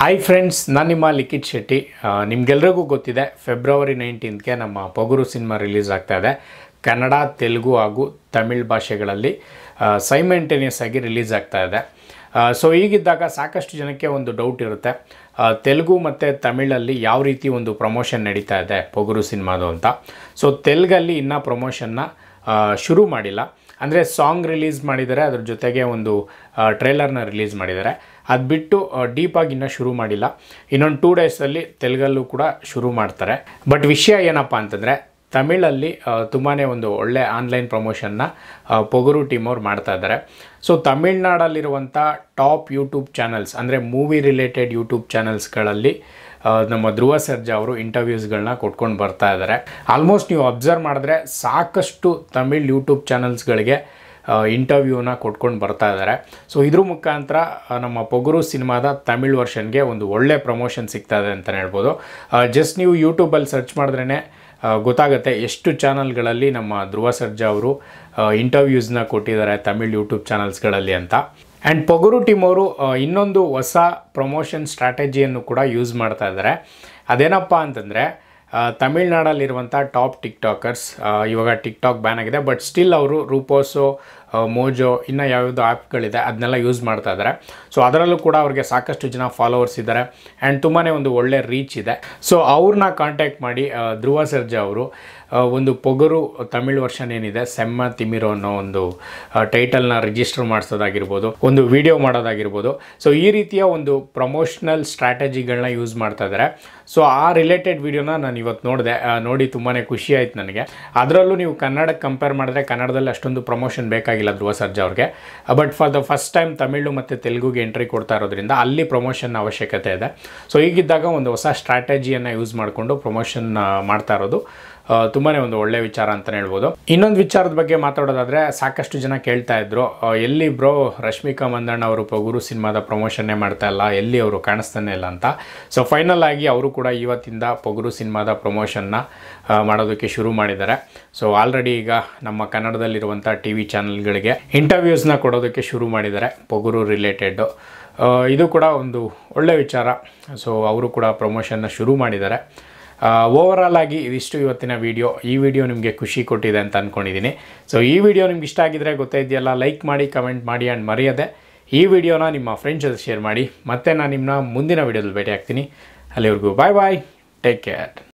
hi friends ನಾನು ನಿಮ್ಮ ಲಿಖಿತ್ ಶೆಟ್ಟಿ ನಿಮ್ಗೆಲ್ರಿಗೂ ಗೊತ್ತಿದೆ ಫೆಬ್ರವರಿ ನೈನ್ಟೀನ್ತ್ಗೆ ನಮ್ಮ ಪಗುರು ಸಿನಿಮಾ ರಿಲೀಸ್ ಆಗ್ತಾ ಇದೆ ಕನ್ನಡ ತೆಲುಗು ಹಾಗೂ ತಮಿಳ್ ಭಾಷೆಗಳಲ್ಲಿ ಸೈಮೆಂಟೇನಿಯಸ್ ಆಗಿ ರಿಲೀಸ್ ಆಗ್ತಾ ಇದೆ ಸೊ ಈಗಿದ್ದಾಗ ಸಾಕಷ್ಟು ಜನಕ್ಕೆ ಒಂದು ಡೌಟ್ ಇರುತ್ತೆ ತೆಲುಗು ಮತ್ತು ತಮಿಳಲ್ಲಿ ಯಾವ ರೀತಿ ಒಂದು ಪ್ರಮೋಷನ್ ನಡೀತಾ ಇದೆ ಪೊಗುರು ಸಿನಿಮಾದು ಅಂತ ಸೊ ತೆಲುಗಲ್ಲಿ ಇನ್ನೂ ಪ್ರಮೋಷನ್ನ ಶುರು ಮಾಡಿಲ್ಲ ಅಂದರೆ ಸಾಂಗ್ ರಿಲೀಸ್ ಮಾಡಿದ್ದಾರೆ ಅದ್ರ ಜೊತೆಗೆ ಒಂದು ಟ್ರೇಲರ್ನ ರಿಲೀಸ್ ಮಾಡಿದ್ದಾರೆ ಅದು ಬಿಟ್ಟು ಡೀಪಾಗಿ ಇನ್ನೂ ಶುರು ಮಾಡಿಲ್ಲ ಇನ್ನೊಂದು ಟೂ ಡೇಸಲ್ಲಿ ತೆಲುಗಲ್ಲೂ ಕೂಡ ಶುರು ಮಾಡ್ತಾರೆ ಬಟ್ ವಿಷಯ ಏನಪ್ಪ ಅಂತಂದರೆ ತಮಿಳಲ್ಲಿ ತುಂಬಾ ಒಂದು ಒಳ್ಳೆ ಆನ್ಲೈನ್ ಪ್ರಮೋಷನ್ನ ಪೊಗರು ಟೀಮ್ ಅವ್ರು ಮಾಡ್ತಾ ಇದ್ದಾರೆ ಸೊ ತಮಿಳ್ನಾಡಲ್ಲಿರುವಂಥ ಟಾಪ್ ಯೂಟ್ಯೂಬ್ ಚಾನಲ್ಸ್ ಅಂದರೆ ಮೂವಿ ರಿಲೇಟೆಡ್ ಯೂಟ್ಯೂಬ್ ಚಾನಲ್ಸ್ಗಳಲ್ಲಿ ನಮ್ಮ ಧ್ರುವ ಸರ್ಜಾ ಅವರು ಇಂಟರ್ವ್ಯೂಸ್ಗಳನ್ನ ಕೊಟ್ಕೊಂಡು ಬರ್ತಾ ಇದ್ದಾರೆ ಆಲ್ಮೋಸ್ಟ್ ನೀವು ಅಬ್ಸರ್ವ್ ಮಾಡಿದ್ರೆ ಸಾಕಷ್ಟು ತಮಿಳ್ ಯೂಟ್ಯೂಬ್ ಚಾನಲ್ಸ್ಗಳಿಗೆ ಇಂಟರ್ವ್ಯೂನ ಕೊಟ್ಕೊಂಡು ಬರ್ತಾ ಇದ್ದಾರೆ ಸೊ ಇದ್ರ ಮುಖಾಂತರ ನಮ್ಮ ಪೊಗುರು ಸಿನಿಮಾದ ತಮಿಳ್ ವರ್ಷನ್ಗೆ ಒಂದು ಒಳ್ಳೆ ಪ್ರಮೋಷನ್ ಸಿಗ್ತಾ ಇದೆ ಅಂತಲೇ ಹೇಳ್ಬೋದು ಜಸ್ಟ್ ನೀವು ಯೂಟ್ಯೂಬಲ್ಲಿ ಸರ್ಚ್ ಮಾಡಿದ್ರೇ ಗೊತ್ತಾಗುತ್ತೆ ಎಷ್ಟು ಚಾನಲ್ಗಳಲ್ಲಿ ನಮ್ಮ ಧ್ರುವ ಸರ್ಜಾ ಅವರು ಇಂಟರ್ವ್ಯೂಸ್ನ ಕೊಟ್ಟಿದ್ದಾರೆ ತಮಿಳ್ ಯೂಟ್ಯೂಬ್ ಚಾನಲ್ಸ್ಗಳಲ್ಲಿ ಅಂತ ಆ್ಯಂಡ್ ಪೊಗರು ಅವರು ಇನ್ನೊಂದು ಹೊಸ ಪ್ರಮೋಷನ್ ಸ್ಟ್ರಾಟಜಿಯನ್ನು ಕೂಡ ಯೂಸ್ ಮಾಡ್ತಾ ಇದ್ದಾರೆ ಅದೇನಪ್ಪ ಅಂತಂದರೆ ತಮಿಳ್ನಾಡಲ್ಲಿರುವಂಥ ಟಾಪ್ ಟಿಕ್ಟಾಕರ್ಸ್ ಇವಾಗ ಟಿಕ್ಟಾಕ್ ಬ್ಯಾನ್ ಆಗಿದೆ ಬಟ್ ಸ್ಟಿಲ್ ಅವರು ರೂಪೋಸೋ ಮೋಜೋ ಇನ್ನು ಯಾವ್ಯಾವುದೋ ಆ್ಯಪ್ಗಳಿದೆ ಅದನ್ನೆಲ್ಲ ಯೂಸ್ ಮಾಡ್ತಾ ಇದ್ದಾರೆ ಸೊ ಅದರಲ್ಲೂ ಕೂಡ ಅವ್ರಿಗೆ ಸಾಕಷ್ಟು ಜನ ಫಾಲೋವರ್ಸ್ ಇದ್ದಾರೆ ಆ್ಯಂಡ್ ತುಂಬಾ ಒಂದು ಒಳ್ಳೆ ರೀಚ್ ಇದೆ ಸೊ ಅವ್ರನ್ನ ಕಾಂಟ್ಯಾಕ್ಟ್ ಮಾಡಿ ಧ್ರುವ ಸರ್ಜಾ ಅವರು ಒಂದು ಪೊಗರು ತಮಿಳ್ ವರ್ಷನ್ ಏನಿದೆ ಸೆಮ್ಮ ತಿಮಿರೋ ಅನ್ನೋ ಒಂದು ಟೈಟಲ್ನ ರಿಜಿಸ್ಟರ್ ಮಾಡಿಸೋದಾಗಿರ್ಬೋದು ಒಂದು ವಿಡಿಯೋ ಮಾಡೋದಾಗಿರ್ಬೋದು ಸೊ ಈ ರೀತಿಯ ಒಂದು ಪ್ರಮೋಷನಲ್ ಸ್ಟ್ರಾಟಜಿಗಳನ್ನ ಯೂಸ್ ಮಾಡ್ತಾ ಇದ್ದಾರೆ ಸೊ ಆ ರಿಲೇಟೆಡ್ ವಿಡಿಯೋನ ನಾನು ಇವತ್ತು ನೋಡಿದೆ ನೋಡಿ ತುಂಬಾ ಖುಷಿ ಆಯಿತು ನನಗೆ ಅದರಲ್ಲೂ ನೀವು ಕನ್ನಡಕ್ಕೆ ಕಂಪೇರ್ ಮಾಡಿದ್ರೆ ಕನ್ನಡದಲ್ಲಿ ಅಷ್ಟೊಂದು ಪ್ರಮೋಷನ್ ಬೇಕಾಗಿತ್ತು ಗೊತ್ತಾಗಿಲ್ಲ ಧ್ರುವ ಸರ್ಜಾ ಅವ್ರಿಗೆ but for the first time Tamil ಮತ್ತು ತೆಲುಗುಗೆ ಎಂಟ್ರಿ ಕೊಡ್ತಾ ಇರೋದ್ರಿಂದ ಅಲ್ಲಿ ಪ್ರಮೋಷನ್ ಅವಶ್ಯಕತೆ ಇದೆ ಸೊ ಹೀಗಿದ್ದಾಗ ಒಂದು ಹೊಸ ಸ್ಟ್ರಾಟಜಿಯನ್ನು ಯೂಸ್ ಮಾಡಿಕೊಂಡು ಪ್ರಮೋಷನ್ ಮಾಡ್ತಾ ಇರೋದು ತುಂಬಾನೇ ಒಂದು ಒಳ್ಳೆ ವಿಚಾರ ಅಂತಲೇ ಹೇಳ್ಬೋದು ಇನ್ನೊಂದು ವಿಚಾರದ ಬಗ್ಗೆ ಮಾತಾಡೋದಾದ್ರೆ ಸಾಕಷ್ಟು ಜನ ಕೇಳ್ತಾ ಇದ್ರು ಎಲ್ಲಿ ಬ್ರೋ ರಶ್ಮಿಕಾ ಮಂದಣ್ಣ ಅವರು ಪಗುರು ಸಿನಿಮಾದ ಪ್ರಮೋಷನ್ನೇ ಮಾಡ್ತಾ ಇಲ್ಲ ಎಲ್ಲಿ ಅವರು ಕಾಣಿಸ್ತಾನೆ ಇಲ್ಲ ಅಂತ ಸೊ ಫೈನಲ್ ಆಗಿ ಅವರು ಕೂಡ ಇವತ್ತಿಂದ ಪಗುರು ಸಿನಿಮಾದ ಪ್ರಮೋಷನ್ನ ಮಾಡೋದಕ್ಕೆ ಶುರು ಮಾಡಿದ್ದಾರೆ ಸೊ ಆಲ್ರೆಡಿ ಈಗ ನಮ್ಮ ಕನ್ನಡದಲ್ಲಿರುವಂಥ ಟಿ ವಿ ಚಾನಲ್ಗಳಿಗೆ ಇಂಟರ್ವ್ಯೂಸ್ನ ಕೊಡೋದಕ್ಕೆ ಶುರು ಮಾಡಿದ್ದಾರೆ ಪೊಗುರು ರಿಲೇಟೆಡ್ ಇದು ಕೂಡ ಒಂದು ಒಳ್ಳೆಯ ವಿಚಾರ ಸೊ ಅವರು ಕೂಡ ಪ್ರಮೋಷನ್ನ ಶುರು ಮಾಡಿದ್ದಾರೆ ಆಲ್ ಆಗಿ ಇದಿಷ್ಟು ಇವತ್ತಿನ ವಿಡಿಯೋ ಈ ವಿಡಿಯೋ ನಿಮಗೆ ಖುಷಿ ಕೊಟ್ಟಿದೆ ಅಂತ ಅಂದ್ಕೊಂಡಿದ್ದೀನಿ ಸೊ ಈ ವಿಡಿಯೋ ನಿಮ್ಗೆ ಇಷ್ಟ ಆಗಿದ್ರೆ ಗೊತ್ತಾಯಿದೆಯಲ್ಲ ಲೈಕ್ ಮಾಡಿ ಕಮೆಂಟ್ ಮಾಡಿ ಆ್ಯಂಡ್ ಮರೆಯದೆ ಈ ವಿಡಿಯೋನ ನಿಮ್ಮ ಫ್ರೆಂಡ್ಸ್ ಜೊತೆ ಶೇರ್ ಮಾಡಿ ಮತ್ತೆ ನಾನು ನಿಮ್ಮನ್ನ ಮುಂದಿನ ವಿಡಿಯೋದಲ್ಲಿ ಭೇಟಿ ಹಾಕ್ತೀನಿ ಅಲ್ಲಿವರೆಗೂ ಬಾಯ್ ಬಾಯ್ ಟೇಕ್ ಕೇರ್